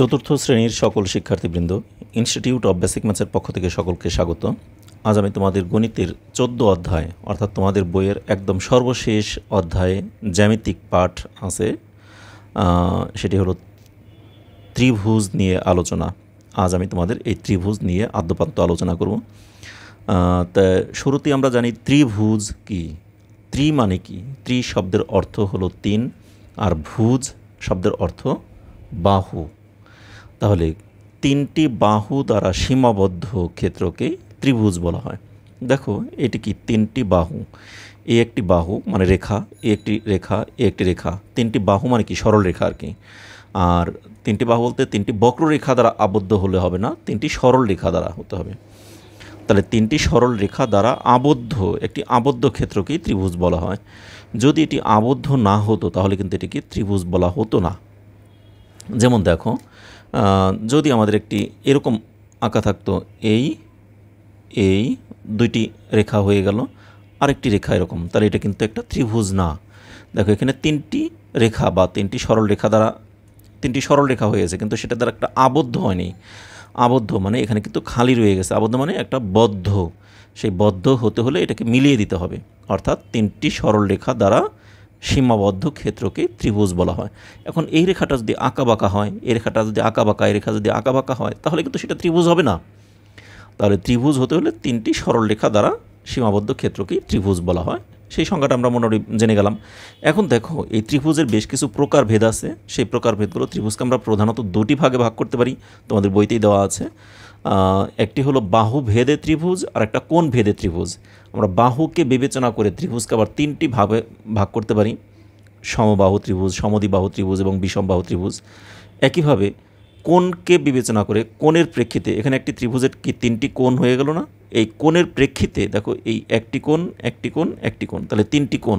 চতুর্থ শ্রেণীর সকল শিক্ষার্থীবৃন্দ ইনস্টিটিউট অব বেসিক ম্যাথসের পক্ষ থেকে সকলকে স্বাগত আজ আমি তোমাদের গণিতের চোদ্দ অধ্যায় অর্থাৎ তোমাদের বইয়ের একদম সর্বশেষ অধ্যায়ে জ্যামিতিক পাঠ আছে সেটি হলো ত্রিভুজ নিয়ে আলোচনা আজ আমি তোমাদের এই ত্রিভুজ নিয়ে আদ্যপান্ত আলোচনা করব তা শুরুতে আমরা জানি ত্রিভুজ কি ত্রি মানে কি ত্রি শব্দের অর্থ হলো তিন আর ভুজ শব্দের অর্থ বাহু তাহলে তিনটি বাহু দ্বারা সীমাবদ্ধ ক্ষেত্রকে ত্রিভুজ বলা হয় দেখো এটি কি তিনটি বাহু এ একটি বাহু মানে রেখা এ একটি রেখা এ একটি রেখা তিনটি বাহু মানে কি সরল রেখা আর কি আর তিনটি বাহু বলতে তিনটি বক্ররেখা দ্বারা আবদ্ধ হলে হবে না তিনটি সরল রেখা দ্বারা হতে হবে তাহলে তিনটি সরল রেখা দ্বারা আবদ্ধ একটি আবদ্ধ ক্ষেত্রকেই ত্রিভুজ বলা হয় যদি এটি আবদ্ধ না হতো তাহলে কিন্তু এটিকে ত্রিভুজ বলা হতো না যেমন দেখো যদি আমাদের একটি এরকম আঁকা থাকতো এই এই দুইটি রেখা হয়ে গেল আরেকটি রেখা এরকম তাহলে এটা কিন্তু একটা ত্রিভুজ না দেখো এখানে তিনটি রেখা বা তিনটি সরল রেখা দ্বারা তিনটি সরল রেখা গেছে কিন্তু সেটা দ্বারা একটা আবদ্ধ হয়নি আবদ্ধ মানে এখানে কিন্তু খালি রয়ে গেছে আবদ্ধ মানে একটা বদ্ধ সেই বদ্ধ হতে হলে এটাকে মিলিয়ে দিতে হবে অর্থাৎ তিনটি সরল রেখা দ্বারা সীমাবদ্ধ ক্ষেত্রকে ত্রিভুজ বলা হয় এখন এই রেখাটা যদি আঁকা বাঁকা হয় এই রেখাটা যদি আঁকা বাঁকা এই রেখা যদি আঁকা বাঁকা হয় তাহলে কিন্তু সেটা ত্রিভুজ হবে না তাহলে ত্রিভুজ হতে হলে তিনটি সরল রেখা দ্বারা সীমাবদ্ধ ক্ষেত্রকেই ত্রিভুজ বলা হয় সেই সংখ্যাটা আমরা মোটামুটি জেনে গেলাম এখন দেখো এই ত্রিভুজের বেশ কিছু প্রকারভেদ আছে সেই প্রকারভেদগুলো ত্রিভুজকে আমরা প্রধানত দুটি ভাগে ভাগ করতে পারি তোমাদের বইতেই দেওয়া আছে একটি হলো বাহু ভেদে ত্রিভুজ আর একটা কোন ভেদে ত্রিভুজ আমরা বাহুকে বিবেচনা করে ত্রিভুজকে আবার তিনটি ভাবে ভাগ করতে পারি সমবাহু ত্রিভুজ সমদিবাহু ত্রিভুজ এবং বিষমবাহু ত্রিভুজ একইভাবে কোণকে বিবেচনা করে কোণের প্রেক্ষিতে এখানে একটি ত্রিভুজের কি তিনটি কোণ হয়ে গেল না এই কোণের প্রেক্ষিতে দেখো এই একটি কোণ একটি কোণ একটি কোণ তাহলে তিনটি কোণ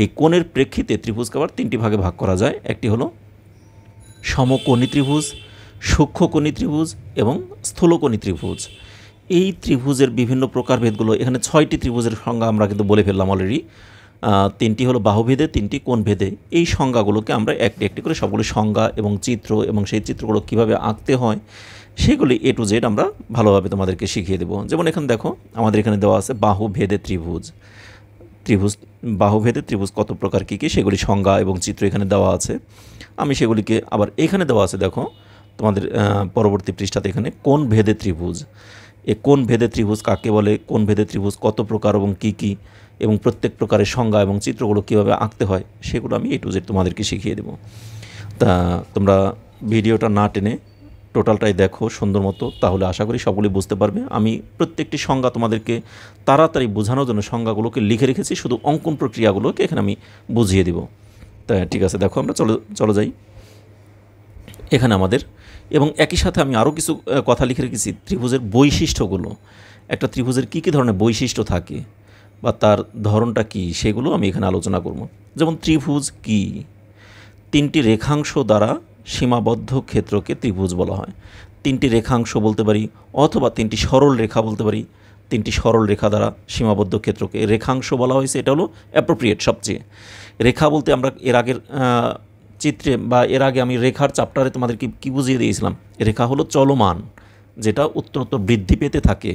এই কোণের প্রেক্ষিতে ত্রিভুজকে আবার তিনটি ভাগে ভাগ করা যায় একটি হলো সমকোণী ত্রিভুজ সূক্ষ্মকণি ত্রিভুজ এবং স্থূলকণি ত্রিভুজ এই ত্রিভুজের বিভিন্ন প্রকারভেদগুলো এখানে ছয়টি ত্রিভুজের সংজ্ঞা আমরা কিন্তু বলে ফেললাম অলরেডি তিনটি হলো বাহুভেদে তিনটি কোণভেদে এই সংজ্ঞাগুলোকে আমরা একটি একটি করে সবগুলো সংজ্ঞা এবং চিত্র এবং সেই চিত্রগুলো কিভাবে আঁকতে হয় সেগুলি এ টু জেড আমরা ভালোভাবে তোমাদেরকে শিখিয়ে দেবো যেমন এখানে দেখো আমাদের এখানে দেওয়া আছে বাহুভেদে ত্রিভুজ ত্রিভুজ বাহুভেদে ত্রিভুজ কত প্রকার কী কী সেগুলি সংজ্ঞা এবং চিত্র এখানে দেওয়া আছে আমি সেগুলিকে আবার এখানে দেওয়া আছে দেখো তোমাদের পরবর্তী পৃষ্ঠাতে এখানে কোন ভেদে ত্রিভুজ এ কোন ভেদে ত্রিভুজ কাকে বলে কোন ভেদে ত্রিভুজ কত প্রকার এবং কি কি এবং প্রত্যেক প্রকারের সংজ্ঞা এবং চিত্রগুলো কীভাবে আঁকতে হয় সেগুলো আমি এ টু জেড তোমাদেরকে শিখিয়ে দেবো তা তোমরা ভিডিওটা না টেনে টোটালটাই দেখো সুন্দর মতো তাহলে আশা করি সকলেই বুঝতে পারবে আমি প্রত্যেকটি সংজ্ঞা তোমাদেরকে তাড়াতাড়ি বোঝানোর জন্য সংজ্ঞাগুলোকে লিখে রেখেছি শুধু অঙ্কন প্রক্রিয়াগুলোকে এখানে আমি বুঝিয়ে দেবো তা ঠিক আছে দেখো আমরা চলো চলো যাই এখানে আমাদের এবং একই সাথে আমি আরও কিছু কথা লিখে রেখেছি ত্রিভুজের বৈশিষ্ট্যগুলো একটা ত্রিভুজের কী কী ধরনের বৈশিষ্ট্য থাকে বা তার ধরনটা কি সেগুলো আমি এখানে আলোচনা করব যেমন ত্রিভুজ কি তিনটি রেখাংশ দ্বারা সীমাবদ্ধ ক্ষেত্রকে ত্রিভুজ বলা হয় তিনটি রেখাংশ বলতে পারি অথবা তিনটি সরল রেখা বলতে পারি তিনটি সরল রেখা দ্বারা সীমাবদ্ধ ক্ষেত্রকে রেখাংশ বলা হয়েছে এটা হলো অ্যাপ্রোপ্রিয়েট সবচেয়ে রেখা বলতে আমরা এর আগের চিত্রে বা এর আগে আমি রেখার চাপটারে তোমাদেরকে কি বুঝিয়ে দিয়েছিলাম রেখা হলো চলমান যেটা উত্তরোত্তর বৃদ্ধি পেতে থাকে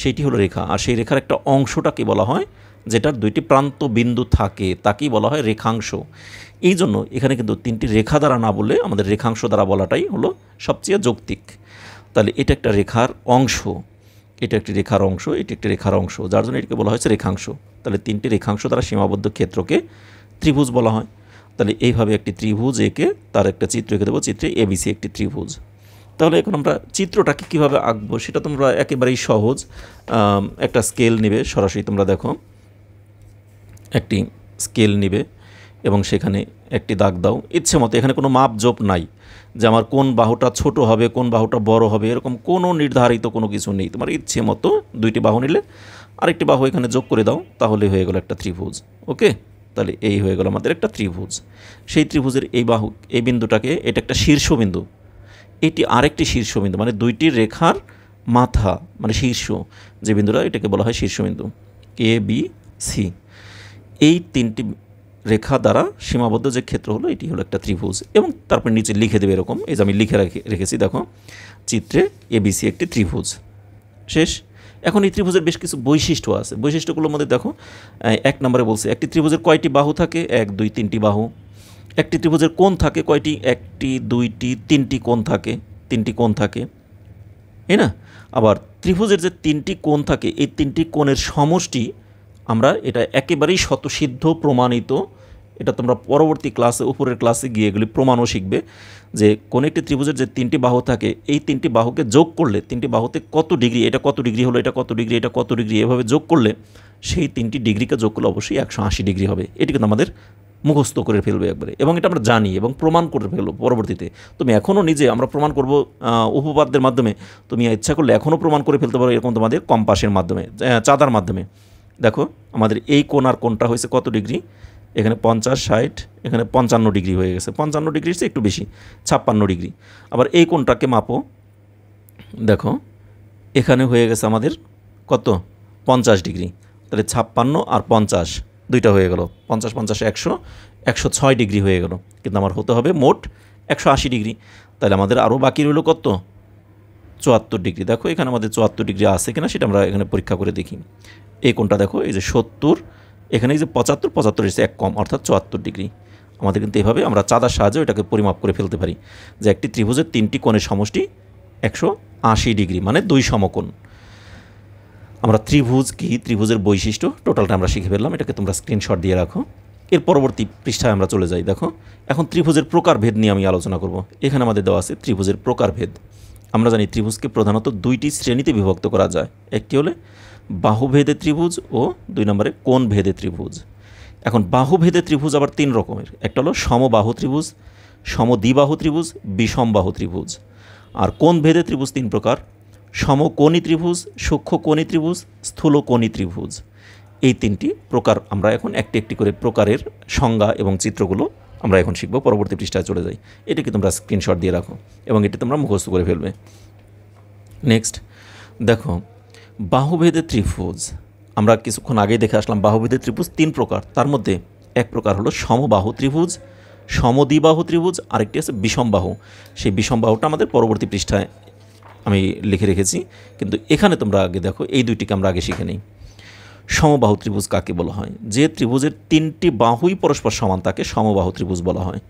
সেইটি হলো রেখা আর সেই রেখার একটা অংশটাকে বলা হয় যেটার দুইটি প্রান্ত বিন্দু থাকে তাকেই বলা হয় রেখাংশ এই জন্য এখানে কিন্তু তিনটি রেখা দ্বারা না বলে আমাদের রেখাংশ দ্বারা বলাটাই হলো সবচেয়ে যৌক্তিক তাহলে এটা একটা রেখার অংশ এটা একটি রেখার অংশ এটি একটি রেখার অংশ যার জন্য এটিকে বলা হয়েছে রেখাংশ তাহলে তিনটি রেখাংশ দ্বারা সীমাবদ্ধ ক্ষেত্রকে ত্রিভুজ বলা হয় তাহলে এইভাবে একটি ত্রিভুজ এঁকে তার একটা চিত্র এঁকে দেবো চিত্রে এবিসি একটি ত্রিভুজ তাহলে এখন আমরা চিত্রটাকে কীভাবে আঁকবো সেটা তোমরা একেবারেই সহজ একটা স্কেল নেবে সরাসরি তোমরা দেখো একটি স্কেল নেবে এবং সেখানে একটি দাগ দাও ইচ্ছে মতো এখানে কোনো মাপজোপ নাই যে আমার কোন বাহুটা ছোট হবে কোন বাহুটা বড় হবে এরকম কোনো নির্ধারিত কোনো কিছু নেই তোমার ইচ্ছে মতো দুইটি বাহু নিলে আরেকটি বাহু এখানে যোগ করে দাও তাহলে হয়ে গেল একটা ত্রিভুজ ওকে তাহলে এই হয়ে গেল আমাদের একটা ত্রিভুজ সেই ত্রিভুজের এই বাহু এই বিন্দুটাকে এটা একটা শীর্ষবিন্দু এটি আরেকটি শীর্ষবিন্দু মানে দুইটি রেখার মাথা মানে শীর্ষ যে বিন্দুটা এটাকে বলা হয় শীর্ষবিন্দু এ বি সি এই তিনটি রেখা দ্বারা সীমাবদ্ধ যে ক্ষেত্র হলো এটি হলো একটা ত্রিভুজ এবং তারপর নিচে লিখে দেবে এরকম এই যে আমি লিখে রেখেছি দেখো চিত্রে এবিসি একটি ত্রিভুজ শেষ এখন এই ত্রিভুজের বেশ কিছু বৈশিষ্ট্য আছে বৈশিষ্ট্যগুলোর মধ্যে দেখো এক নম্বরে বলছে একটি ত্রিভুজের কয়টি বাহু থাকে এক দুই তিনটি বাহু একটি ত্রিভুজের কোণ থাকে কয়টি একটি দুইটি তিনটি কোণ থাকে তিনটি কোণ থাকে এ না আবার ত্রিভুজের যে তিনটি কোণ থাকে এই তিনটি কোণের সমষ্টি আমরা এটা একেবারেই শতসিদ্ধ প্রমাণিত এটা তোমরা পরবর্তী ক্লাসে উপরের ক্লাসে গিয়ে এগুলি প্রমাণও শিখবে যে কোন একটি ত্রিভুজের যে তিনটি বাহু থাকে এই তিনটি বাহুকে যোগ করলে তিনটি বাহুতে কত ডিগ্রি এটা কত ডিগ্রি হলো এটা কত ডিগ্রি এটা কত ডিগ্রি এভাবে যোগ করলে সেই তিনটি ডিগ্রিকে যোগ করলে অবশ্যই একশো আশি ডিগ্রি হবে এটি কিন্তু আমাদের মুখস্থ করে ফেলবে একবারে এবং এটা আমরা জানি এবং প্রমাণ করে ফেলবো পরবর্তীতে তুমি এখনও নিজে আমরা প্রমাণ করব উপপাদ্যের মাধ্যমে তুমি ইচ্ছা করলে এখনও প্রমাণ করে ফেলতে পারো এরকম তোমাদের কম্পাসের মাধ্যমে চাঁদার মাধ্যমে দেখো আমাদের এই কোন আর কোনটা হয়েছে কত ডিগ্রি এখানে পঞ্চাশ ষাট এখানে পঞ্চান্ন ডিগ্রি হয়ে গেছে পঞ্চান্ন ডিগ্রি হচ্ছে একটু বেশি ছাপ্পান্ন ডিগ্রি আবার এই কোনটাকে মাপো দেখো এখানে হয়ে গেছে আমাদের কত পঞ্চাশ ডিগ্রি তাহলে ছাপ্পান্ন আর পঞ্চাশ দুইটা হয়ে গেল পঞ্চাশ পঞ্চাশ একশো একশো ছয় ডিগ্রি হয়ে গেল কিন্তু আমার হতে হবে মোট একশো আশি ডিগ্রি তাহলে আমাদের আরও বাকি রইল কত চুয়াত্তর ডিগ্রি দেখো এখানে আমাদের চুয়াত্তর ডিগ্রি আছে কিনা সেটা আমরা এখানে পরীক্ষা করে দেখি এই কোনটা দেখো এই যে সত্তর এখানে যে পঁচাত্তর পঁচাত্তর এসেছে এক কম অর্থাৎ চুয়াত্তর ডিগ্রি আমাদের কিন্তু এভাবে আমরা চাঁদার সাহায্যে ওটাকে পরিমাপ করে ফেলতে পারি যে একটি ত্রিভুজের তিনটি কোণের সমষ্টি একশো আশি ডিগ্রি মানে দুই সমকোণ আমরা ত্রিভুজ কি ত্রিভুজের বৈশিষ্ট্য টোটালটা আমরা শিখে ফেললাম এটাকে তোমরা স্ক্রিনশট দিয়ে রাখো এর পরবর্তী পৃষ্ঠায় আমরা চলে যাই দেখো এখন ত্রিভুজের প্রকারভেদ নিয়ে আমি আলোচনা করব এখানে আমাদের দেওয়া আছে ত্রিভুজের প্রকারভেদ আমরা জানি ত্রিভুজকে প্রধানত দুইটি শ্রেণীতে বিভক্ত করা যায় একটি হলে বাহুভেদে ত্রিভুজ ও দুই নম্বরে কোন ভেদে ত্রিভুজ এখন বাহুভেদে ত্রিভুজ আবার তিন রকমের একটা হলো সমবাহু ত্রিভুজ সমদ্বিবাহু ত্রিভুজ বিষমবাহু ত্রিভুজ আর কোন ভেদে ত্রিভুজ তিন প্রকার সমকোণী ত্রিভুজ সূক্ষ্ম কোণী ত্রিভুজ স্থূলকোণী ত্রিভুজ এই তিনটি প্রকার আমরা এখন একটি একটি করে প্রকারের সংজ্ঞা এবং চিত্রগুলো আমরা এখন শিখব পরবর্তী পৃষ্ঠায় চলে যাই এটাকে তোমরা স্ক্রিনশট দিয়ে রাখো এবং এটি তোমরা মুখস্থ করে ফেলবে নেক্সট দেখো বাহুভেদে ত্রিভুজ আমরা কিছুক্ষণ আগেই দেখে আসলাম বাহুভেদে ত্রিভুজ তিন প্রকার তার মধ্যে এক প্রকার হলো সমবাহু ত্রিভুজ সমদ্বিবাহু ত্রিভুজ আরেকটি আছে বিষমবাহু সেই বিষমবাহুটা আমাদের পরবর্তী পৃষ্ঠায় আমি লিখে রেখেছি কিন্তু এখানে তোমরা আগে দেখো এই দুইটিকে আমরা আগে শিখে নিই সমবাহু ত্রিভুজ কাকে বলা হয় যে ত্রিভুজের তিনটি বাহুই পরস্পর সমান তাকে সমবাহু ত্রিভুজ বলা হয়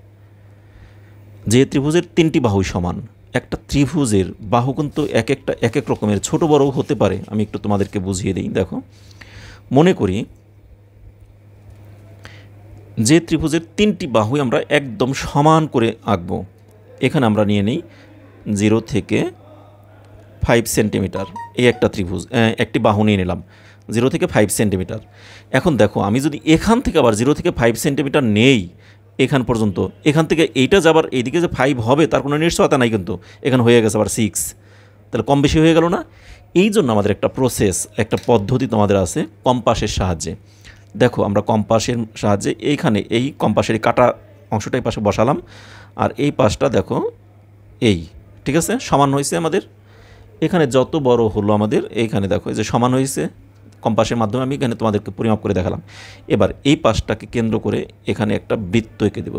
যে ত্রিভুজের তিনটি বাহুই সমান একটা ত্রিভুজের বাহু কিন্তু এক একটা এক এক রকমের ছোট বড়ও হতে পারে আমি একটু তোমাদেরকে বুঝিয়ে দিই দেখো মনে করি যে ত্রিভুজের তিনটি বাহু আমরা একদম সমান করে আঁকব এখানে আমরা নিয়ে নিই জিরো থেকে ফাইভ সেন্টিমিটার এই একটা ত্রিভুজ একটি বাহু নিয়ে নিলাম জিরো থেকে ফাইভ সেন্টিমিটার এখন দেখো আমি যদি এখান থেকে আবার জিরো থেকে ফাইভ সেন্টিমিটার নেই এখান পর্যন্ত এখান থেকে এইটা যাবার এইদিকে যে ফাইভ হবে তার কোনো নিশ্চয়তা নাই কিন্তু এখানে হয়ে গেছে আবার সিক্স তাহলে কম বেশি হয়ে গেল না এই জন্য আমাদের একটা প্রসেস একটা পদ্ধতি তোমাদের আছে কম্পাসের সাহায্যে দেখো আমরা কম্পাসের সাহায্যে এইখানে এই কম্পাসের কাটা অংশটাই পাশে বসালাম আর এই পাশটা দেখো এই ঠিক আছে সমান হয়েছে আমাদের এখানে যত বড় হলো আমাদের এইখানে দেখো এই যে সমান হয়েছে কম্পাসের মাধ্যমে আমি এখানে তোমাদেরকে পরিমাপ করে দেখালাম এবার এই পাশটাকে কেন্দ্র করে এখানে একটা বৃত্ত এঁকে দেব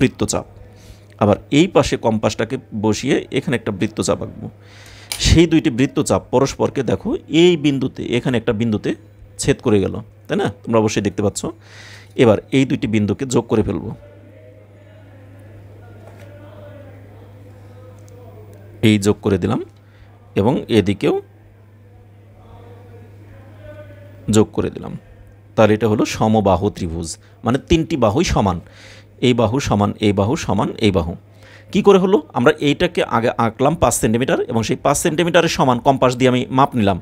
বৃত্তচাপ আবার এই পাশে কম্পাসটাকে বসিয়ে এখানে একটা বৃত্তচাপ আঁকবো সেই দুইটি বৃত্তচাপ পরস্পরকে দেখো এই বিন্দুতে এখানে একটা বিন্দুতে ছেদ করে গেল তাই না তোমরা অবশ্যই দেখতে পাচ্ছ এবার এই দুইটি বিন্দুকে যোগ করে ফেলব এই যোগ করে দিলাম এবং এদিকেও যোগ করে দিলাম তাহলে এটা হলো সমবাহু ত্রিভুজ মানে তিনটি বাহুই সমান এই বাহু সমান এই বাহু সমান এই বাহু কি করে হলো আমরা এইটাকে আগে আঁকলাম পাঁচ সেন্টিমিটার এবং সেই পাঁচ সেন্টিমিটারের সমান কম্পাস দিয়ে আমি মাপ নিলাম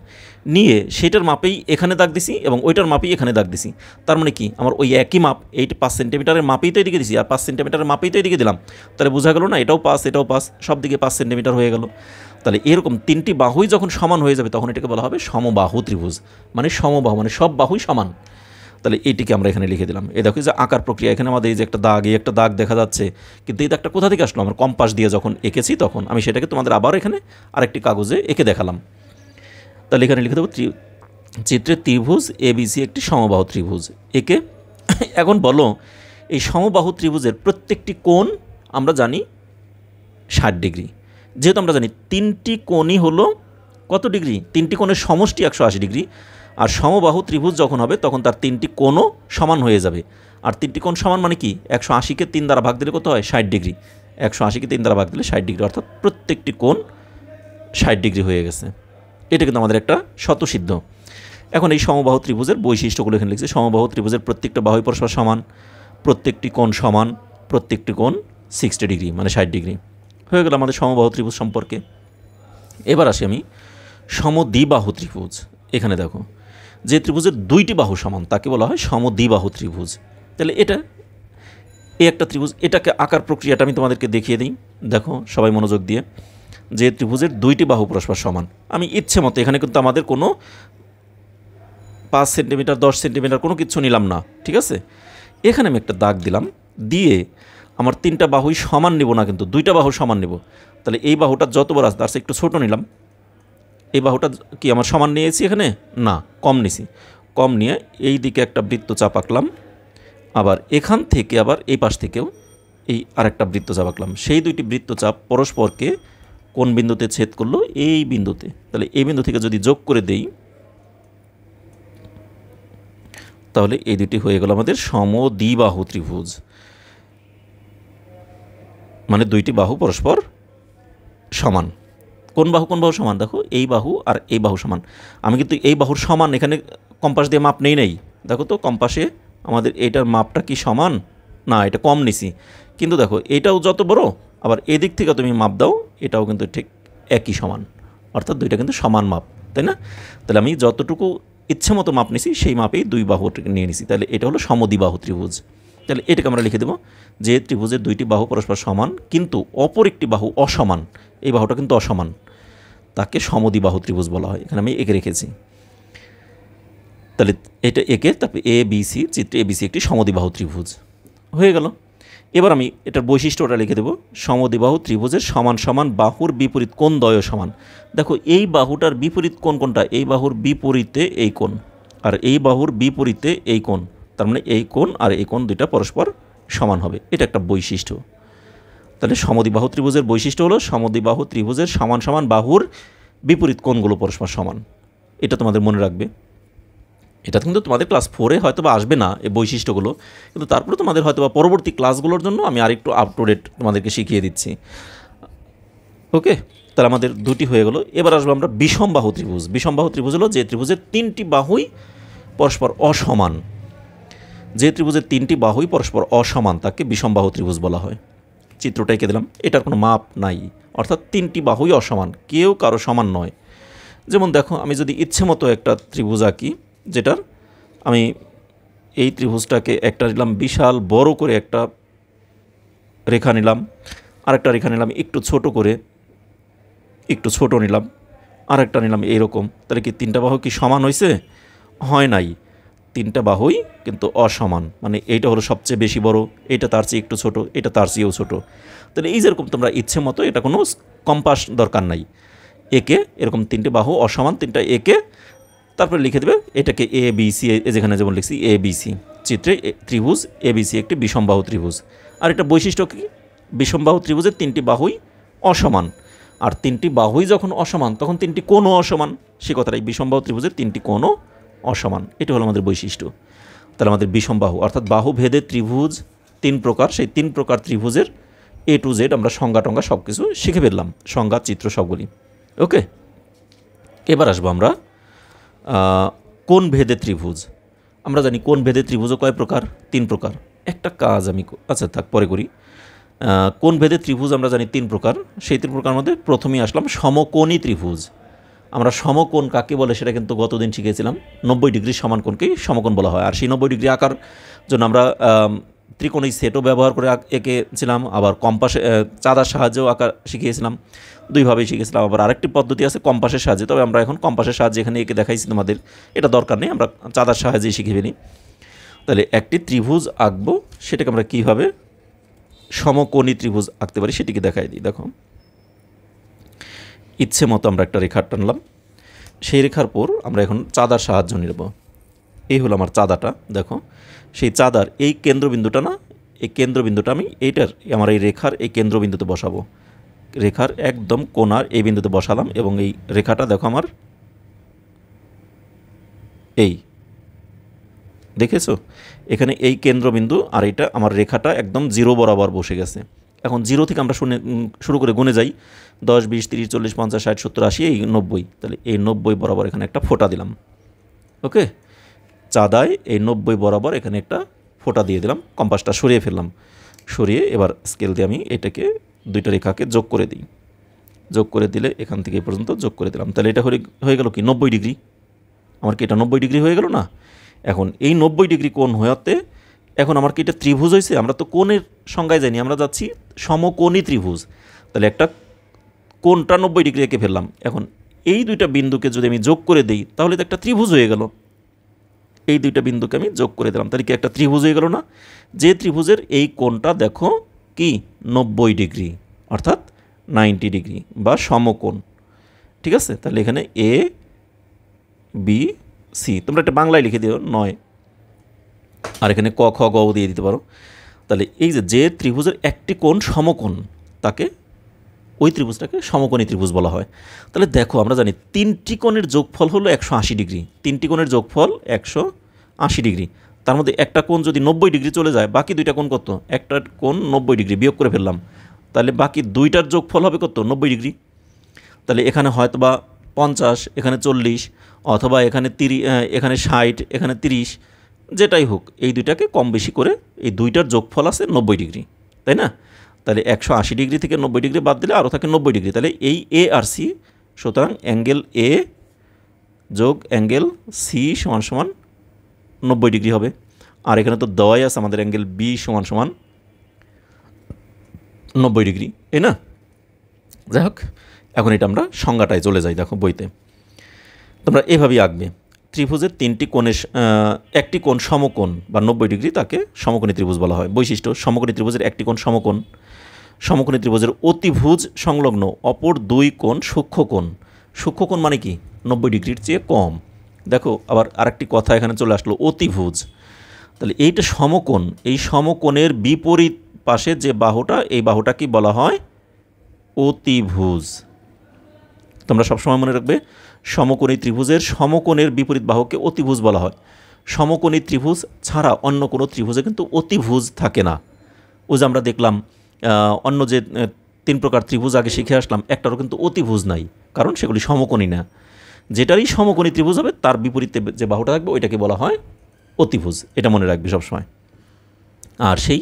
নিয়ে সেটার মাপেই এখানে দাগ দিছি এবং ওইটার মাপেই এখানে দাগ দিছি তার মানে কি আমার ওই একই মাপ এই পাঁচ সেন্টিমিটারের মাপেই তো এদিকে দিছি আর পাঁচ সেন্টিমিটারের মাপেই তো এদিকে দিলাম তাহলে বোঝা গেল না এটাও পাস এটাও পাস সব দিকে পাঁচ সেন্টিমিটার হয়ে গেল তাহলে এরকম তিনটি বাহুই যখন সমান হয়ে যাবে তখন এটাকে বলা হবে সমবাহু ত্রিভুজ মানে সমবাহু মানে সব বাহুই সমান তাহলে এইটিকে আমরা এখানে লিখে দিলাম এ দেখো যে আঁকার প্রক্রিয়া এখানে আমাদের এই যে একটা দাগ এই একটা দাগ দেখা যাচ্ছে কিন্তু এই দাগটা কোথা থেকে আসলো আমার কম্পাস দিয়ে যখন এঁকেছি তখন আমি সেটাকে তোমাদের আবার এখানে আরেকটি কাগজে এঁকে দেখালাম তাহলে এখানে লিখে দেবো চিত্রে ত্রিভুজ এবিসি একটি সমবাহু ত্রিভুজ একে এখন বলো এই সমবাহু ত্রিভুজের প্রত্যেকটি কোণ আমরা জানি ষাট ডিগ্রি যেহেতু আমরা জানি তিনটি কোণই হলো কত ডিগ্রি তিনটি কোণের সমষ্টি একশো আশি ডিগ্রি আর সমবাহু ত্রিভুজ যখন হবে তখন তার তিনটি কোণও সমান হয়ে যাবে আর তিনটি কোণ সমান মানে কি একশো আশিকে তিন দ্বারা ভাগ দিলে কত হয় ষাট ডিগ্রি একশো আশিকে তিন দ্বারা ভাগ দিলে ষাট ডিগ্রি অর্থাৎ প্রত্যেকটি কোণ ষাট ডিগ্রি হয়ে গেছে এটা কিন্তু আমাদের একটা শতসিদ্ধ এখন এই সমবাহু ত্রিভুজের বৈশিষ্ট্যগুলো এখানে লিখছে সমবাহু ত্রিভুজের প্রত্যেকটা বাহু পরস্পর সমান প্রত্যেকটি কোণ সমান প্রত্যেকটি কোণ সিক্সটি ডিগ্রি মানে ষাট ডিগ্রি হয়ে গেল আমাদের সমবাহু ত্রিভুজ সম্পর্কে এবার আসি আমি সমদ্বিবাহু ত্রিভুজ এখানে দেখো যে ত্রিভুজের দুইটি বাহু সমান তাকে বলা হয় সমদ্বিবাহু ত্রিভুজ তাহলে এটা এই একটা ত্রিভুজ এটাকে আঁকার প্রক্রিয়াটা আমি তোমাদেরকে দেখিয়ে দিই দেখো সবাই মনোযোগ দিয়ে যে ত্রিভুজের দুইটি বাহু পরস্পর সমান আমি ইচ্ছে মতো এখানে কিন্তু আমাদের কোনো পাঁচ সেন্টিমিটার দশ সেন্টিমিটার কোনো কিছু নিলাম না ঠিক আছে এখানে আমি একটা দাগ দিলাম দিয়ে আমার তিনটা বাহুই সমান নিব না কিন্তু দুইটা বাহু সমান নিব তাহলে এই বাহুটা যতবার আসতে আছে একটু ছোটো নিলাম এই বাহুটা কি আমার সমান নিয়েছি এখানে না কম নিছি কম নিয়ে এই দিকে একটা বৃত্ত চাপ আঁকলাম আবার এখান থেকে আবার এই পাশ থেকেও এই আরেকটা বৃত্ত চাপ আঁকলাম সেই দুইটি বৃত্ত চাপ পরস্পরকে কোন বিন্দুতে ছেদ করলো এই বিন্দুতে তাহলে এই বিন্দু থেকে যদি যোগ করে দেই তাহলে এই দুটি হয়ে গেল আমাদের সমদ্বিবাহু ত্রিভুজ মানে দুইটি বাহু পরস্পর সমান কোন বাহু কোন বাহু সমান দেখো এই বাহু আর এই বাহু সমান আমি কিন্তু এই বাহুর সমান এখানে কম্পাস দিয়ে মাপ নেই নেই দেখো তো কম্পাসে আমাদের এইটার মাপটা কি সমান না এটা কম নিছি কিন্তু দেখো এটাও যত বড় আবার এদিক থেকে তুমি মাপ দাও এটাও কিন্তু ঠিক একই সমান অর্থাৎ দুইটা কিন্তু সমান মাপ তাই না তাহলে আমি যতটুকু ইচ্ছে মতো মাপ নিছি সেই মাপেই দুই বাহু নিয়ে নিছি তাহলে এটা হলো সমদিবাহু ত্রিভুজ তাহলে এটাকে আমরা লিখে দেবো যে ত্রিভুজের দুইটি বাহু পরস্পর সমান কিন্তু অপর একটি বাহু অসমান এই বাহুটা কিন্তু অসমান তাকে সমদি বাহু ত্রিভুজ বলা হয় এখানে আমি এঁকে রেখেছি তাহলে এটা এঁকে তারপরে এ বি সি চিত্র এ বি সি একটি বাহু ত্রিভুজ হয়ে গেল এবার আমি এটার বৈশিষ্ট্যটা লিখে দেবো সমদিবাহু ত্রিভুজের সমান সমান বাহুর বিপরীত কোন দ্বয় সমান দেখো এই বাহুটার বিপরীত কোন কোনটা এই বাহুর বিপরীতে এই কোণ আর এই বাহুর বিপরীতে এই কোণ তার মানে এই কোণ আর এই কোণ দুইটা পরস্পর সমান হবে এটা একটা বৈশিষ্ট্য তাহলে সমদিবাহু ত্রিভুজের বৈশিষ্ট্য হলো সমদিবাহু ত্রিভুজের সমান সমান বাহুর বিপরীত কোণগুলো পরস্পর সমান এটা তোমাদের মনে রাখবে এটা কিন্তু তোমাদের ক্লাস ফোরে হয়তো বা আসবে না এই বৈশিষ্ট্যগুলো কিন্তু তারপরে তোমাদের হয়তো বা পরবর্তী ক্লাসগুলোর জন্য আমি আরেকটু আপ টু ডেট তোমাদেরকে শিখিয়ে দিচ্ছি ওকে তাহলে আমাদের দুটি হয়ে গেলো এবার আসবো আমরা বিষম বাহু ত্রিভুজ বিষম বাহু ত্রিভুজ হলো যে ত্রিভুজের তিনটি বাহুই পরস্পর অসমান যে ত্রিভুজের তিনটি বাহুই পরস্পর অসমান তাকে বিষমবাহু ত্রিভুজ বলা হয় চিত্রটা এঁকে দিলাম এটার কোনো মাপ নাই অর্থাৎ তিনটি বাহুই অসমান কেউ কারো সমান নয় যেমন দেখো আমি যদি ইচ্ছে মতো একটা ত্রিভুজ আঁকি যেটার আমি এই ত্রিভুজটাকে একটা নিলাম বিশাল বড় করে একটা রেখা নিলাম আরেকটা রেখা নিলাম একটু ছোট করে একটু ছোট নিলাম আরেকটা নিলাম এইরকম তাহলে কি তিনটা বাহু কি সমান হয়েছে হয় নাই তিনটা বাহুই কিন্তু অসমান মানে এইটা হলো সবচেয়ে বেশি বড় এটা তার চেয়ে একটু ছোট এটা তার চেয়েও ছোট তাহলে এই যেরকম তোমরা ইচ্ছে মতো এটা কোনো কম্পাস দরকার নাই একে এরকম তিনটে বাহু অসমান তিনটা একে তারপরে লিখে দেবে এটাকে এ বি সি যেখানে যেমন লিখছি এ বি সি চিত্রে ত্রিভুজ এ বি সি একটি বিষমবাহু ত্রিভুজ আর এটা বৈশিষ্ট্য কী বিষমবাহু ত্রিভুজের তিনটি বাহুই অসমান আর তিনটি বাহুই যখন অসমান তখন তিনটি কোনো অসমান সে কথাটাই বিষমবাহু ত্রিভুজের তিনটি কোনো অসমান এটি হলো আমাদের বৈশিষ্ট্য তাহলে আমাদের বিষম বাহু অর্থাৎ বাহু ভেদে ত্রিভুজ তিন প্রকার সেই তিন প্রকার ত্রিভুজের এ টু জেড আমরা সংজ্ঞা টঙ্গা সব কিছু শিখে ফেললাম সংজ্ঞা চিত্র সবগুলি ওকে এবার আসবো আমরা কোন ভেদে ত্রিভুজ আমরা জানি কোন ভেদে ত্রিভুজও কয় প্রকার তিন প্রকার একটা কাজ আমি আচ্ছা থাক পরে করি কোন ভেদে ত্রিভুজ আমরা জানি তিন প্রকার সেই তিন প্রকার মধ্যে প্রথমেই আসলাম সমকোণী ত্রিভুজ আমরা সমকোণ কাকে বলে সেটা কিন্তু গতদিন শিখেছিলাম নব্বই ডিগ্রি সমান কোণকেই সমকোণ বলা হয় আর সেই নব্বই ডিগ্রি আঁকার জন্য আমরা ত্রিকোণী সেটও ব্যবহার করে এঁকেছিলাম আবার কম্পাসে চাঁদার সাহায্যেও আঁকা শিখিয়েছিলাম দুইভাবেই শিখেছিলাম আবার আরেকটি পদ্ধতি আছে কম্পাসের সাহায্যে তবে আমরা এখন কম্পাসের সাহায্যে এখানে এঁকে দেখাইছি তোমাদের এটা দরকার নেই আমরা চাঁদার সাহায্যেই শিখে ফেলি তাহলে একটি ত্রিভুজ আঁকবো সেটাকে আমরা কীভাবে সমকোণী ত্রিভুজ আঁকতে পারি সেটিকে দেখাই দিই দেখো ইচ্ছে মতো আমরা একটা রেখা টানলাম সেই রেখার পর আমরা এখন চাঁদার সাহায্য নেব এই হলো আমার চাঁদাটা দেখো সেই চাঁদার এই কেন্দ্রবিন্দুটা না এই কেন্দ্রবিন্দুটা আমি এইটার আমার এই রেখার এই কেন্দ্রবিন্দুতে বসাবো রেখার একদম কোনার এই বিন্দুতে বসালাম এবং এই রেখাটা দেখো আমার এই দেখেছো এখানে এই কেন্দ্রবিন্দু আর এটা আমার রেখাটা একদম জিরো বরাবর বসে গেছে এখন জিরো থেকে আমরা শুনে শুরু করে গুনে যাই দশ বিশ তিরিশ চল্লিশ পঞ্চাশ ষাট সত্তর আশি এই নব্বই তাহলে এই নব্বই বরাবর এখানে একটা ফোটা দিলাম ওকে চাঁদায় এই নব্বই বরাবর এখানে একটা ফোটা দিয়ে দিলাম কম্পাসটা সরিয়ে ফেললাম সরিয়ে এবার স্কেল দিয়ে আমি এটাকে দুইটা রেখাকে যোগ করে দিই যোগ করে দিলে এখান থেকে পর্যন্ত যোগ করে দিলাম তাহলে এটা হয়ে গেল কি নব্বই ডিগ্রি আমার কি এটা নব্বই ডিগ্রি হয়ে গেল না এখন এই নব্বই ডিগ্রি কোন হওয়াতে এখন আমার কি এটা ত্রিভুজ হয়েছে আমরা তো কোণের সংজ্ঞায় জানি আমরা যাচ্ছি সমকোণী ত্রিভুজ তাহলে একটা কোণটা নব্বই ডিগ্রি এঁকে ফেললাম এখন এই দুইটা বিন্দুকে যদি আমি যোগ করে দিই তাহলে তো একটা ত্রিভুজ হয়ে গেল এই দুইটা বিন্দুকে আমি যোগ করে দিলাম তাহলে কি একটা ত্রিভুজ হয়ে গেল না যে ত্রিভুজের এই কোণটা দেখো কি নব্বই ডিগ্রি অর্থাৎ নাইনটি ডিগ্রি বা সমকোণ ঠিক আছে তাহলে এখানে এ বি সি তোমরা একটা বাংলায় লিখে দিও নয় আর এখানে ক খ গ দিয়ে দিতে পারো তাহলে এই যে যে ত্রিভুজের একটি কোণ সমকোণ তাকে ওই ত্রিভুজটাকে সমকোণী ত্রিভুজ বলা হয় তাহলে দেখো আমরা জানি তিনটি কোণের যোগফল হলো একশো আশি ডিগ্রি তিনটি কোণের যোগফল একশো আশি ডিগ্রি তার মধ্যে একটা কোণ যদি নব্বই ডিগ্রি চলে যায় বাকি দুইটা কোণ কত একটা কোণ নব্বই ডিগ্রি বিয়োগ করে ফেললাম তাহলে বাকি দুইটার যোগফল হবে কত নব্বই ডিগ্রি তাহলে এখানে হয়তো বা পঞ্চাশ এখানে চল্লিশ অথবা এখানে তিরি এখানে ষাট এখানে তিরিশ যেটাই হোক এই দুইটাকে কম বেশি করে এই দুইটার যোগফল আছে নব্বই ডিগ্রি তাই না তাহলে একশো আশি ডিগ্রি থেকে নব্বই ডিগ্রি বাদ দিলে আরও থাকে নব্বই ডিগ্রি তাহলে এই এ আর সি সুতরাং অ্যাঙ্গেল এ যোগ অ্যাঙ্গেল সি সমান সমান নব্বই ডিগ্রি হবে আর এখানে তো দেওয়াই আছে আমাদের অ্যাঙ্গেল বি সমান সমান নব্বই ডিগ্রি এই না যাই হোক এখন এটা আমরা সংজ্ঞাটায় চলে যাই দেখো বইতে তোমরা এভাবেই আঁকবে ত্রিভুজের তিনটি কোণের একটি কোণ সমকোণ বা নব্বই ডিগ্রি তাকে সমকোণী ত্রিভুজ বলা হয় বৈশিষ্ট্য সমকোণী ত্রিভুজের একটি কোণ সমকোণ সমকোণী ত্রিভুজের অতিভুজ সংলগ্ন অপর দুই কোণ সূক্ষ্মকোণ সূক্ষ্মকোণ মানে কি নব্বই ডিগ্রির চেয়ে কম দেখো আবার আরেকটি কথা এখানে চলে আসলো অতিভুজ তাহলে এইটা সমকোণ এই সমকোণের বিপরীত পাশে যে বাহুটা এই বাহুটা কি বলা হয় অতিভুজ তোমরা সবসময় মনে রাখবে সমকোণী ত্রিভুজের সমকোণের বিপরীত বাহুকে অতিভুজ বলা হয় সমকোণী ত্রিভুজ ছাড়া অন্য কোনো ত্রিভুজে কিন্তু অতিভুজ থাকে না ও যে আমরা দেখলাম অন্য যে তিন প্রকার ত্রিভুজ আগে শিখে আসলাম একটারও কিন্তু অতিভুজ নাই কারণ সেগুলি সমকোণী না যেটারই সমকোণী ত্রিভুজ হবে তার বিপরীতে যে বাহুটা থাকবে ওইটাকে বলা হয় অতিভুজ এটা মনে রাখবে সবসময় আর সেই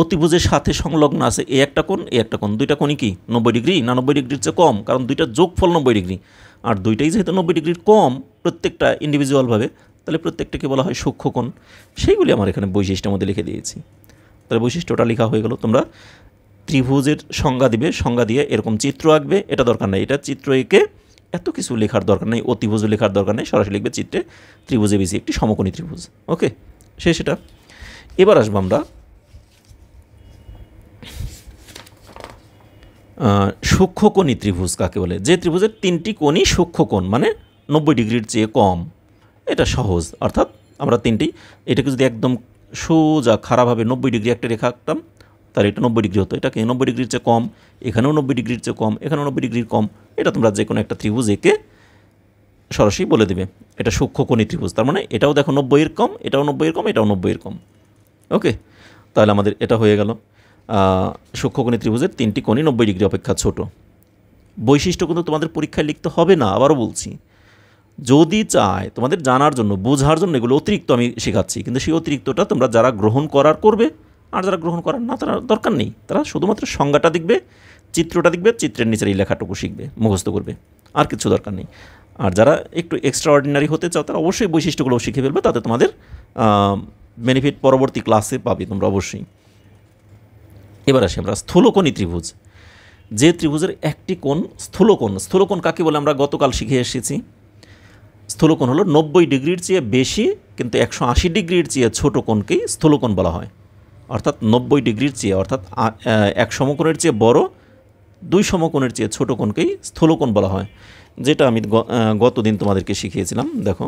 অতিভুজের সাথে সংলগ্ন আছে এ একটা কোণ এ একটা কোণ দুইটা কোণই কি নব্বই ডিগ্রি না নব্বই ডিগ্রির চেয়ে কম কারণ দুইটা যোগফল নব্বই ডিগ্রি আর দুইটাই যেহেতু নব্বই ডিগ্রির কম প্রত্যেকটা ইন্ডিভিজুয়ালভাবে তাহলে প্রত্যেকটাকে বলা হয় সূক্ষ্মকোণ সেইগুলি আমার এখানে বৈশিষ্ট্যের মধ্যে লিখে দিয়েছি তাহলে বৈশিষ্ট্যটা লেখা হয়ে গেল তোমরা ত্রিভুজের সংজ্ঞা দিবে সংজ্ঞা দিয়ে এরকম চিত্র আঁকবে এটা দরকার নেই এটা চিত্র এঁকে এত কিছু লেখার দরকার নেই অতিভুজ লেখার দরকার নেই সরাসরি লিখবে চিত্রে ত্রিভুজে বেশি একটি সমকোণী ত্রিভুজ ওকে সে সেটা এবার আসবো আমরা সূক্ষ্মকোণী ত্রিভুজ কাকে বলে যে ত্রিভুজের তিনটি কোণই সূক্ষ্মকোণ মানে নব্বই ডিগ্রির চেয়ে কম এটা সহজ অর্থাৎ আমরা তিনটি এটাকে যদি একদম সোজা খারাপভাবে নব্বই ডিগ্রি একটা রেখা আঁকতাম তাহলে এটা নব্বই ডিগ্রি হতো এটাকে নব্বই ডিগ্রির চেয়ে কম এখানেও নব্বই ডিগ্রির চেয়ে কম এখানেও নব্বই ডিগ্রির কম এটা তোমরা যে কোনো একটা ত্রিভুজ একে সরাসরি বলে দেবে এটা সূক্ষ্মকোণী ত্রিভুজ তার মানে এটাও দেখো নব্বইয়ের কম এটাও নব্বইয়ের কম এটাও নব্বইয়ের কম ওকে তাহলে আমাদের এটা হয়ে গেল সূক্ষ্মকণি ত্রিভুজের তিনটি কোণই নব্বই ডিগ্রি অপেক্ষা ছোট বৈশিষ্ট্য কিন্তু তোমাদের পরীক্ষায় লিখতে হবে না আবারও বলছি যদি চায় তোমাদের জানার জন্য বোঝার জন্য এগুলো অতিরিক্ত আমি শেখাচ্ছি কিন্তু সেই অতিরিক্তটা তোমরা যারা গ্রহণ করার করবে আর যারা গ্রহণ করার না তারা দরকার নেই তারা শুধুমাত্র সংজ্ঞাটা দেখবে চিত্রটা দেখবে চিত্রের নিচের এই লেখাটুকু শিখবে মুখস্থ করবে আর কিছু দরকার নেই আর যারা একটু এক্সট্রা অর্ডিনারি হতে চাও তারা অবশ্যই বৈশিষ্ট্যগুলো শিখে ফেলবে তাতে তোমাদের বেনিফিট পরবর্তী ক্লাসে পাবে তোমরা অবশ্যই এবার আসি আমরা স্থূলকোণী ত্রিভুজ যে ত্রিভুজের একটি কোণ স্থূলকোণ স্থূলকোণ কাকে বলে আমরা গতকাল শিখে এসেছি স্থূলকোণ হলো নব্বই ডিগ্রির চেয়ে বেশি কিন্তু একশো আশি ডিগ্রির চেয়ে ছোট কোণকেই স্থূলকোণ বলা হয় অর্থাৎ নব্বই ডিগ্রির চেয়ে অর্থাৎ এক সমকোণের চেয়ে বড় দুই সমকোণের চেয়ে ছোট কোণকেই স্থূলকোণ বলা হয় যেটা আমি গতদিন তোমাদেরকে শিখিয়েছিলাম দেখো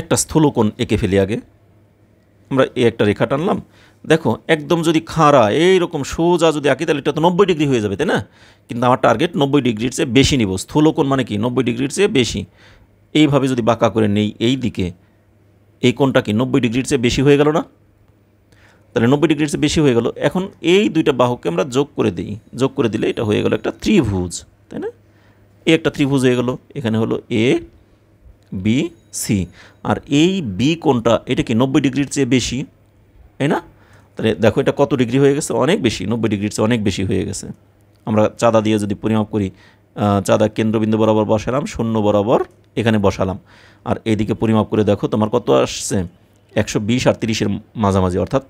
একটা স্থূলকোণ এঁকে ফেলি আগে আমরা এ একটা রেখা টানলাম দেখো একদম যদি খাঁড়া এইরকম সোজা যদি আঁকি তাহলে এটা তো নব্বই ডিগ্রি হয়ে যাবে তাই না কিন্তু আমার টার্গেট নব্বই ডিগ্রির চেয়ে বেশি নিব স্থূলকোণ মানে কি নব্বই ডিগ্রির চেয়ে বেশি এইভাবে যদি বাঁকা করে নেই এই দিকে এই কোণটা কি নব্বই ডিগ্রির চেয়ে বেশি হয়ে গেল না তাহলে নব্বই ডিগ্রির চেয়ে বেশি হয়ে গেল এখন এই দুইটা বাহুকে আমরা যোগ করে দিই যোগ করে দিলে এটা হয়ে গেল একটা ত্রিভুজ তাই না এ একটা ত্রিভুজ হয়ে গেল এখানে হলো এ বি সি আর এই বি কোনটা এটা কি নব্বই ডিগ্রির চেয়ে বেশি তাই না তাহলে দেখো এটা কত ডিগ্রি হয়ে গেছে অনেক বেশি নব্বই ডিগ্রির চেয়ে অনেক বেশি হয়ে গেছে আমরা চাঁদা দিয়ে যদি পরিমাপ করি চাঁদা কেন্দ্রবিন্দু বরাবর বসালাম শূন্য বরাবর এখানে বসালাম আর এইদিকে পরিমাপ করে দেখো তোমার কত আসছে একশো বিশ আর তিরিশের মাঝামাঝি অর্থাৎ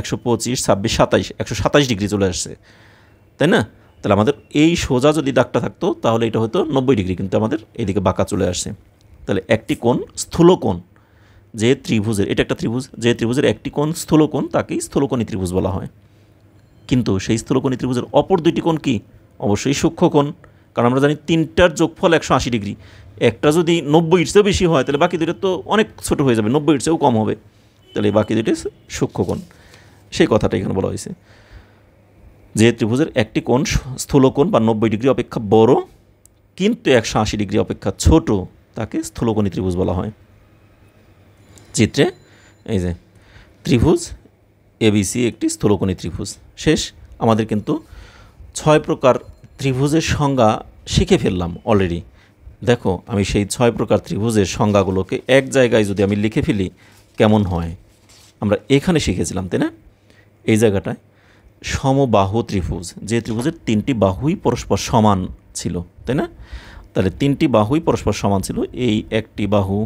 একশো পঁচিশ ছাব্বিশ সাতাইশ একশো সাতাইশ ডিগ্রি চলে আসছে তাই না তাহলে আমাদের এই সোজা যদি দাগটা থাকতো তাহলে এটা হতো নব্বই ডিগ্রি কিন্তু আমাদের এদিকে বাঁকা চলে আসছে তাহলে একটি কোণ স্থূলকোণ যে ত্রিভুজের এটা একটা ত্রিভুজ যে ত্রিভুজের একটি কোণ স্থূলকোণ তাকেই স্থূলকোণী ত্রিভুজ বলা হয় কিন্তু সেই স্থূলকোণী ত্রিভুজের অপর দুইটি কোণ কি অবশ্যই সূক্ষ্মকোণ কারণ আমরা জানি তিনটার যোগফল একশো আশি ডিগ্রি একটা যদি নব্বই ইটসেও বেশি হয় তাহলে বাকি দুইটা তো অনেক ছোট হয়ে যাবে নব্বই ইটসেও কম হবে তাহলে বাকি দুইটা সূক্ষ্মকোণ সেই কথাটা এখানে বলা হয়েছে যে ত্রিভুজের একটি কোণ স্থূলকোণ বা নব্বই ডিগ্রি অপেক্ষা বড় কিন্তু একশো আশি ডিগ্রি অপেক্ষা ছোট তাকে স্থূলকণী ত্রিভুজ বলা হয় চিত্রে এই যে ত্রিভুজ এবিসি একটি স্থূলকণী ত্রিভুজ শেষ আমাদের কিন্তু ছয় প্রকার ত্রিভুজের সংজ্ঞা শিখে ফেললাম অলরেডি দেখো আমি সেই ছয় প্রকার ত্রিভুজের সংজ্ঞাগুলোকে এক জায়গায় যদি আমি লিখে ফেলি কেমন হয় আমরা এখানে শিখেছিলাম তাই না এই জায়গাটায় সমবাহু ত্রিভুজ যে ত্রিভুজের তিনটি বাহুই পরস্পর সমান ছিল তাই না তাহলে তিনটি বাহুই পরস্পর সমান ছিল এই একটি বাহু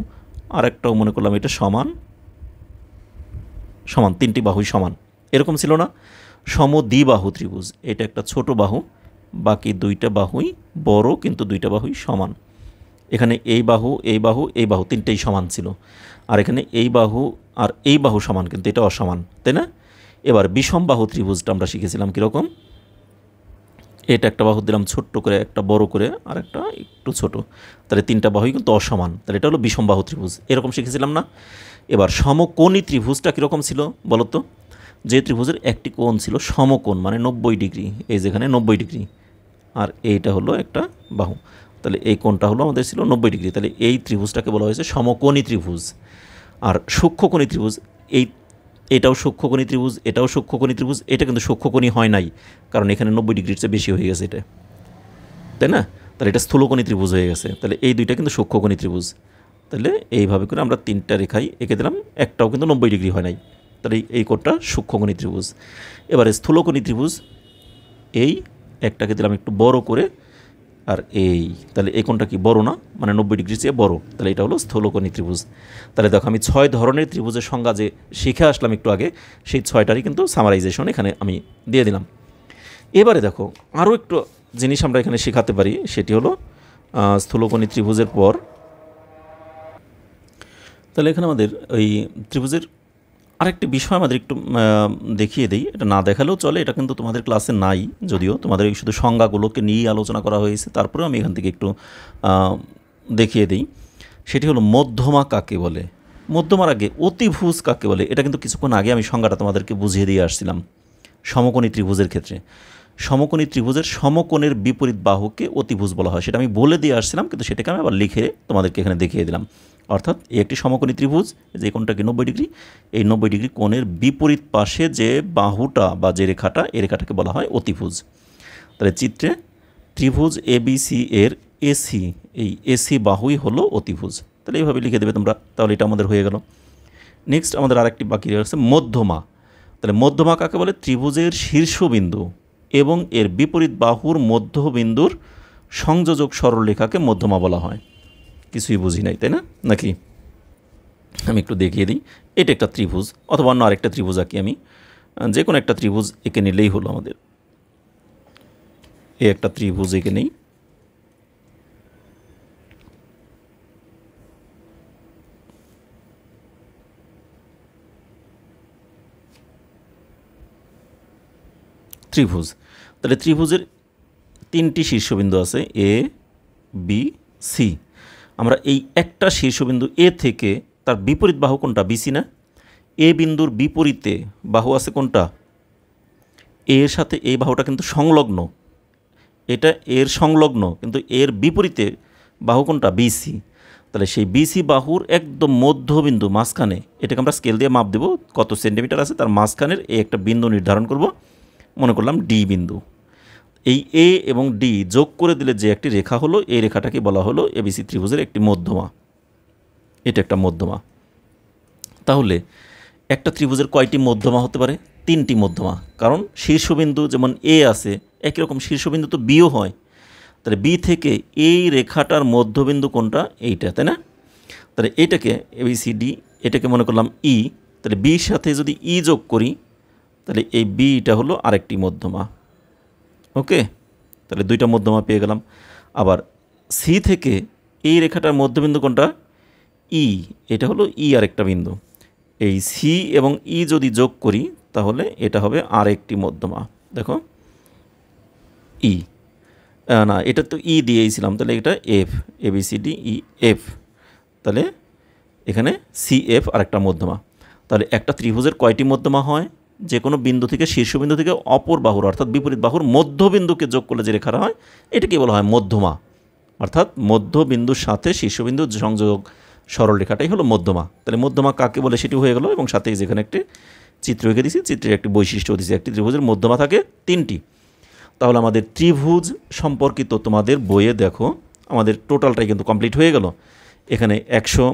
আর একটাও মনে করলাম এটা সমান সমান তিনটি বাহুই সমান এরকম ছিল না সম দ্বিবাহু ত্রিভুজ এটা একটা ছোট বাহু বাকি দুইটা বাহুই বড় কিন্তু দুইটা বাহুই সমান এখানে এই বাহু এই বাহু এই বাহু তিনটেই সমান ছিল আর এখানে এই বাহু আর এই বাহু সমান কিন্তু এটা অসমান তাই না এবার বিষম বাহু ত্রিভুজটা আমরা শিখেছিলাম কীরকম এটা একটা বাহু দিলাম ছোট্ট করে একটা বড় করে আর একটা একটু ছোট তাহলে তিনটা বাহুই কিন্তু অসমান তাহলে এটা হলো বিষম বাহু ত্রিভুজ এরকম শিখেছিলাম না এবার সমকোণী ত্রিভুজটা কীরকম ছিল বলতো যে ত্রিভুজের একটি কোণ ছিল সমকোণ মানে নব্বই ডিগ্রি এই যেখানে নব্বই ডিগ্রি আর এইটা হলো একটা বাহু তাহলে এই কোণটা হলো আমাদের ছিল নব্বই ডিগ্রি তাহলে এই ত্রিভুজটাকে বলা হয়েছে সমকোণী ত্রিভুজ আর সূক্ষ্মকোণী ত্রিভুজ এই এটাও সূক্ষ্মকণি ত্রিভুজ এটাও সূক্ষ্মকণি ত্রিভুজ এটা কিন্তু সূক্ষ্মকণি হয় নাই কারণ এখানে নব্বই ডিগ্রির চেয়ে বেশি হয়ে গেছে এটা তাই না তাহলে এটা স্থূলকণি ত্রিভুজ হয়ে গেছে তাহলে এই দুইটা কিন্তু সূক্ষ্মকণি ত্রিভুজ তাহলে এইভাবে করে আমরা তিনটা রেখাই এঁকে দিলাম একটাও কিন্তু নব্বই ডিগ্রি হয় নাই তাহলে এই কোটটা সূক্ষ্মকণি ত্রিভুজ এবারে স্থূলকণি ত্রিভুজ এই একটাকে দিলাম একটু বড় করে আর এই তাহলে এই কোনটা কি বড় না মানে নব্বই ডিগ্রি চেয়ে বড় তাহলে এটা হলো স্থৌলকণী ত্রিভুজ তাহলে দেখো আমি ছয় ধরনের ত্রিভুজের সংজ্ঞা যে শিখে আসলাম একটু আগে সেই ছয়টারই কিন্তু সামারাইজেশন এখানে আমি দিয়ে দিলাম এবারে দেখো আরও একটু জিনিস আমরা এখানে শেখাতে পারি সেটি হলো স্থূলকণী ত্রিভুজের পর তাহলে এখানে আমাদের ওই ত্রিভুজের আরেকটি বিষয় আমাদের একটু দেখিয়ে দিই এটা না দেখালেও চলে এটা কিন্তু তোমাদের ক্লাসে নাই যদিও তোমাদের এই শুধু সংজ্ঞাগুলোকে নিয়েই আলোচনা করা হয়েছে তারপরেও আমি এখান থেকে একটু দেখিয়ে দিই সেটি হলো মধ্যমা কাকে বলে মধ্যমার আগে অতিভুজ কাকে বলে এটা কিন্তু কিছুক্ষণ আগে আমি সংজ্ঞাটা তোমাদেরকে বুঝিয়ে দিয়ে আসছিলাম সমকোণী ত্রিভুজের ক্ষেত্রে সমকোণী ত্রিভুজের সমকোণের বিপরীত বাহুকে অতিভুজ বলা হয় সেটা আমি বলে দিয়ে আসছিলাম কিন্তু সেটাকে আমি আবার লিখে তোমাদেরকে এখানে দেখিয়ে দিলাম অর্থাৎ এই একটি সমকোণী ত্রিভুজ যে কোনটাকে নব্বই ডিগ্রি এই নব্বই ডিগ্রি কোণের বিপরীত পাশে যে বাহুটা বা যে রেখাটা এ রেখাটাকে বলা হয় অতিভুজ তাহলে চিত্রে ত্রিভুজ সি এর এসি এই এসি বাহুই হলো অতিভুজ তাহলে এইভাবে লিখে দেবে তোমরা তাহলে এটা আমাদের হয়ে গেল নেক্সট আমাদের আরেকটি বাকি রয়েছে মধ্যমা তাহলে মধ্যমা কাকে বলে ত্রিভুজের শীর্ষবিন্দু এবং এর বিপরীত বাহুর মধ্যবিন্দুর সংযোজক সরলরেখাকে মধ্যমা বলা হয় কিছুই বুঝি নাই তাই না নাকি আমি একটু দেখিয়ে দিই এটা একটা ত্রিভুজ অথবা অন্য আরেকটা ত্রিভুজ আঁকি আমি যে কোনো একটা ত্রিভুজ এঁকে নিলেই হলো আমাদের এই একটা ত্রিভুজ এঁকে নেই ত্রিভুজ তাহলে ত্রিভুজের তিনটি শীর্ষবিন্দু আছে এ বি সি আমরা এই একটা শীর্ষবিন্দু এ থেকে তার বিপরীত বাহু কোনটা বিসি না এ বিন্দুর বিপরীতে বাহু আছে কোনটা এর সাথে এই বাহুটা কিন্তু সংলগ্ন এটা এর সংলগ্ন কিন্তু এর বিপরীতে বাহু কোনটা বিসি তাহলে সেই বিসি বাহুর একদম মধ্যবিন্দু মাঝখানে এটাকে আমরা স্কেল দিয়ে মাপ দেব কত সেন্টিমিটার আছে তার মাঝখানের এই একটা বিন্দু নির্ধারণ করব মনে করলাম ডি বিন্দু এই এ এবং ডি যোগ করে দিলে যে একটি রেখা হলো এই রেখাটাকে বলা হলো এবিসি ত্রিভুজের একটি মধ্যমা এটা একটা মধ্যমা তাহলে একটা ত্রিভুজের কয়টি মধ্যমা হতে পারে তিনটি মধ্যমা কারণ শীর্ষবিন্দু যেমন এ আছে একই রকম শীর্ষবিন্দু তো বিও হয় তাহলে বি থেকে এই রেখাটার মধ্যবিন্দু কোনটা এইটা তাই না তাহলে এটাকে এবিসিডি এটাকে মনে করলাম ই e। তাহলে বির সাথে যদি ই e যোগ করি তাহলে এই বিটা হলো আরেকটি মধ্যমা ওকে তাহলে দুইটা মধ্যমা পেয়ে গেলাম আবার সি থেকে এই রেখাটার মধ্যবিন্দু কোনটা ই e, এটা হলো ই e আর একটা বিন্দু এই সি এবং ই e যদি যোগ করি তাহলে এটা হবে আর একটি মধ্যমা দেখো ই না এটা তো ই দিয়েছিলাম তাহলে এটা F A B C D E F তাহলে এখানে সি এফ আর একটা মধ্যমা তাহলে একটা ত্রিভুজের কয়টি মধ্যমা হয় যে কোনো বিন্দু থেকে শীর্ষবিন্দু থেকে অপর বাহুর অর্থাৎ বিপরীত বাহুর মধ্যবিন্দুকে যোগ করলে যে রেখাটা হয় এটাকে বলা হয় মধ্যমা অর্থাৎ মধ্যবিন্দুর সাথে শীর্ষবিন্দুর সংযোগ সরল রেখাটাই হলো মধ্যমা তাহলে মধ্যমা কাকে বলে সেটি হয়ে গেল এবং সাথে যেখানে একটি চিত্র এঁকে দিয়েছি চিত্রের একটি বৈশিষ্ট্য দিয়েছি একটি ত্রিভুজের মধ্যমা থাকে তিনটি তাহলে আমাদের ত্রিভুজ সম্পর্কিত তোমাদের বইয়ে দেখো আমাদের টোটালটাই কিন্তু কমপ্লিট হয়ে গেল এখানে একশো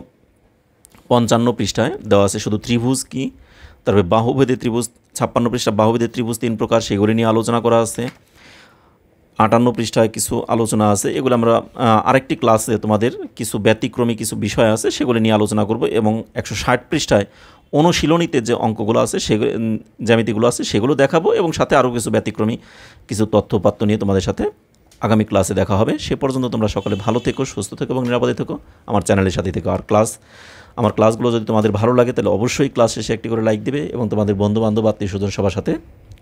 পঞ্চান্ন পৃষ্ঠায় দেওয়া আছে শুধু ত্রিভুজ কী তারপরে বাহুভেদে ত্রিভুজ ছাপ্পান্ন পৃষ্ঠা বাহুভেদে ত্রিভুজ তিন প্রকার সেগুলি নিয়ে আলোচনা করা আছে আটান্ন পৃষ্ঠায় কিছু আলোচনা আছে এগুলো আমরা আরেকটি ক্লাসে তোমাদের কিছু ব্যতিক্রমী কিছু বিষয় আছে সেগুলি নিয়ে আলোচনা করব এবং একশো ষাট পৃষ্ঠায় অনুশীলনীতে যে অঙ্কগুলো আছে সে জ্যামিতিগুলো আছে সেগুলো দেখাবো এবং সাথে আরও কিছু ব্যতিক্রমী কিছু তথ্যপাত্র নিয়ে তোমাদের সাথে আগামী ক্লাসে দেখা হবে সে পর্যন্ত তোমরা সকলে ভালো থেকো সুস্থ থেকো এবং নিরাপদে থেকো আমার চ্যানেলের সাথে থেকো আর ক্লাস আমার ক্লাসগুলো যদি তোমাদের ভালো লাগে তাহলে অবশ্যই ক্লাস শেষে একটি করে লাইক দেবে এবং তোমাদের বন্ধুবান্ধব আত্মীয় স্বজন সবার সাথে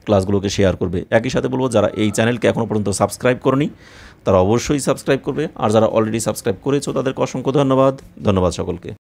ক্লাসগুলোকে শেয়ার করবে একই সাথে বলবো যারা এই চ্যানেলকে এখনও পর্যন্ত সাবস্ক্রাইব করনি তারা অবশ্যই সাবস্ক্রাইব করবে আর যারা অলরেডি সাবস্ক্রাইব করেছো তাদেরকে অসংখ্য ধন্যবাদ ধন্যবাদ সকলকে